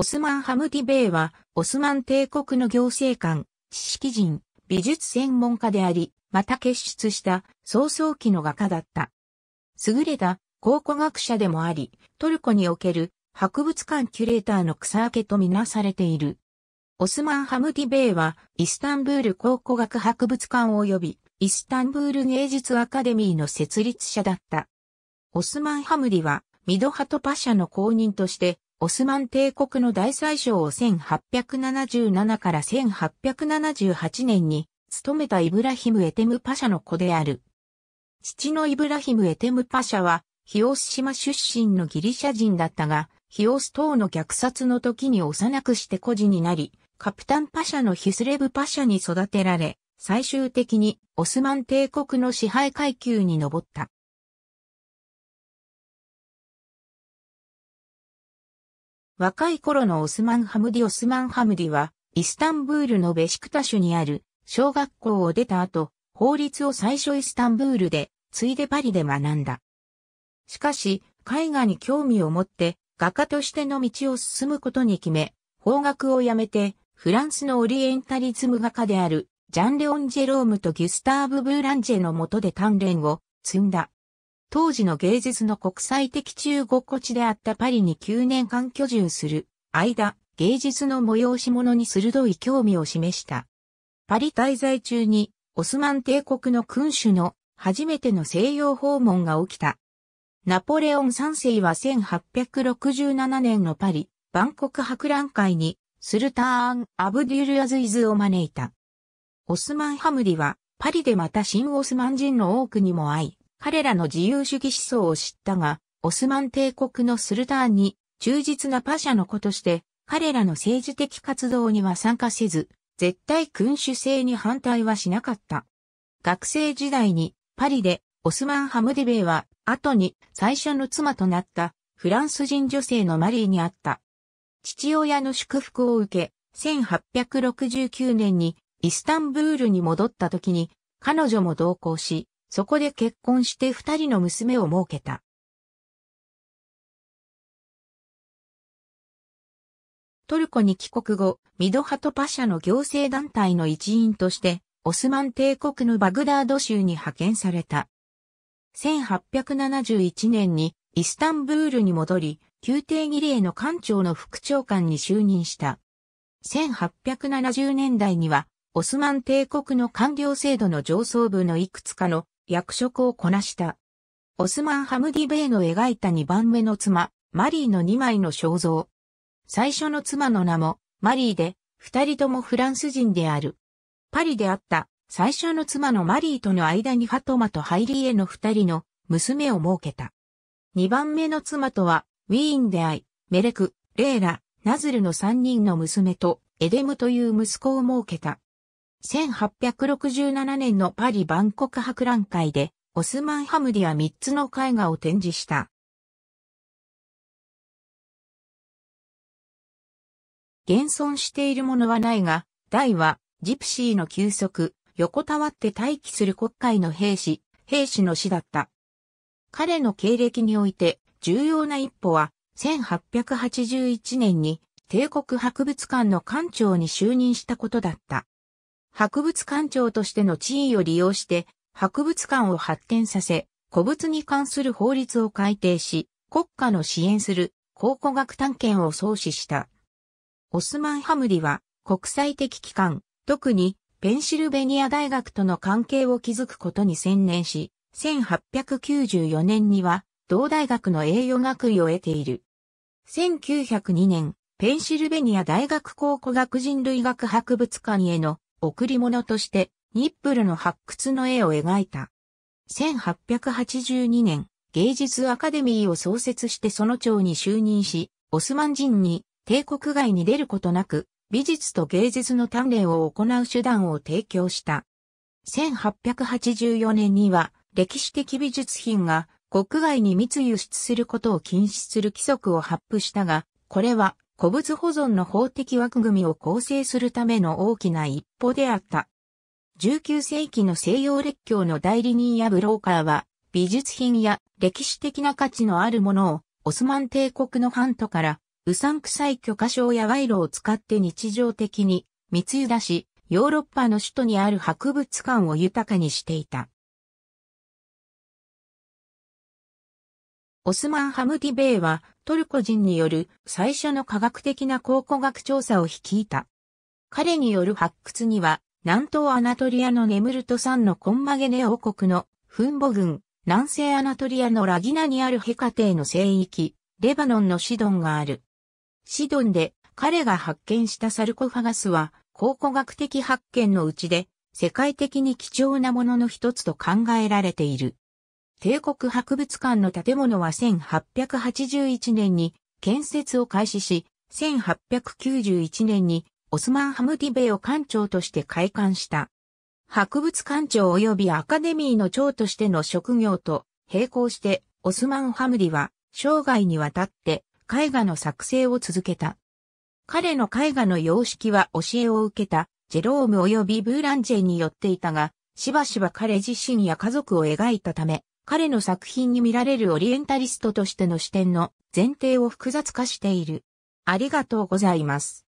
オスマン・ハムディベイは、オスマン帝国の行政官、知識人、美術専門家であり、また結出した早々期の画家だった。優れた考古学者でもあり、トルコにおける博物館キュレーターの草分けとみなされている。オスマン・ハムディベイは、イスタンブール考古学博物館及び、イスタンブール芸術アカデミーの設立者だった。オスマン・ハムディは、ミドハトパシャの公認として、オスマン帝国の大宰相を1877から1878年に務めたイブラヒム・エテム・パシャの子である。父のイブラヒム・エテム・パシャは、ヒオス島出身のギリシャ人だったが、ヒオス島の虐殺の時に幼くして孤児になり、カプタンパシャのヒスレブパシャに育てられ、最終的にオスマン帝国の支配階級に上った。若い頃のオスマン・ハムディ・オスマン・ハムディは、イスタンブールのベシクタ州にある小学校を出た後、法律を最初イスタンブールで、ついでパリで学んだ。しかし、絵画に興味を持って、画家としての道を進むことに決め、法学を辞めて、フランスのオリエンタリズム画家である、ジャン・レオン・ジェロームとギュスターブ・ブーランジェの下で鍛錬を積んだ。当時の芸術の国際的中国地であったパリに9年間居住する間、芸術の催し物に鋭い興味を示した。パリ滞在中に、オスマン帝国の君主の初めての西洋訪問が起きた。ナポレオン3世は1867年のパリ、万国博覧会に、スルターン・アブデュル・アズイズを招いた。オスマン・ハムリは、パリでまた新オスマン人の多くにも会い、彼らの自由主義思想を知ったが、オスマン帝国のスルターンに忠実なパシャの子として、彼らの政治的活動には参加せず、絶対君主制に反対はしなかった。学生時代にパリでオスマン・ハムディベイは後に最初の妻となったフランス人女性のマリーに会った。父親の祝福を受け、1869年にイスタンブールに戻った時に彼女も同行し、そこで結婚して二人の娘を設けた。トルコに帰国後、ミドハトパシャの行政団体の一員として、オスマン帝国のバグダード州に派遣された。1871年にイスタンブールに戻り、宮廷儀礼の官庁の副長官に就任した。1870年代には、オスマン帝国の官僚制度の上層部のいくつかの役職をこなした。オスマン・ハムディ・ベイの描いた2番目の妻、マリーの2枚の肖像。最初の妻の名も、マリーで、二人ともフランス人である。パリであった、最初の妻のマリーとの間にハトマとハイリエの二人の娘を設けた。二番目の妻とは、ウィーンで会い、メレク、レーラ、ナズルの三人の娘と、エデムという息子を設けた。1867年のパリ万国博覧会で、オスマン・ハムディは3つの絵画を展示した。現存しているものはないが、大は、ジプシーの休息、横たわって待機する国会の兵士、兵士の死だった。彼の経歴において、重要な一歩は、1881年に、帝国博物館の館長に就任したことだった。博物館長としての地位を利用して、博物館を発展させ、古物に関する法律を改定し、国家の支援する考古学探検を創始した。オスマン・ハムリは国際的機関、特にペンシルベニア大学との関係を築くことに専念し、1894年には同大学の栄誉学位を得ている。1902年、ペンシルベニア大学考古学人類学博物館への贈り物として、ニップルの発掘の絵を描いた。1882年、芸術アカデミーを創設してその長に就任し、オスマン人に帝国外に出ることなく、美術と芸術の鍛錬を行う手段を提供した。1884年には、歴史的美術品が国外に密輸出することを禁止する規則を発布したが、これは古物保存の法的枠組みを構成するための大きな一歩であった。19世紀の西洋列強の代理人やブローカーは、美術品や歴史的な価値のあるものを、オスマン帝国のハントから、うさんくさい許可証や賄賂を使って日常的に密輸出し、ヨーロッパの首都にある博物館を豊かにしていた。オスマン・ハムディベイはトルコ人による最初の科学的な考古学調査を率いた。彼による発掘には、南東アナトリアのネムルト山のコンマゲネ王国のフンボ群、南西アナトリアのラギナにあるヘカテイの聖域、レバノンのシドンがある。シドンで彼が発見したサルコファガスは考古学的発見のうちで世界的に貴重なものの一つと考えられている。帝国博物館の建物は1881年に建設を開始し、1891年にオスマン・ハムディベを館長として開館した。博物館長及びアカデミーの長としての職業と並行してオスマン・ハムディは生涯にわたって絵画の作成を続けた。彼の絵画の様式は教えを受けたジェローム及びブーランジェによっていたが、しばしば彼自身や家族を描いたため、彼の作品に見られるオリエンタリストとしての視点の前提を複雑化している。ありがとうございます。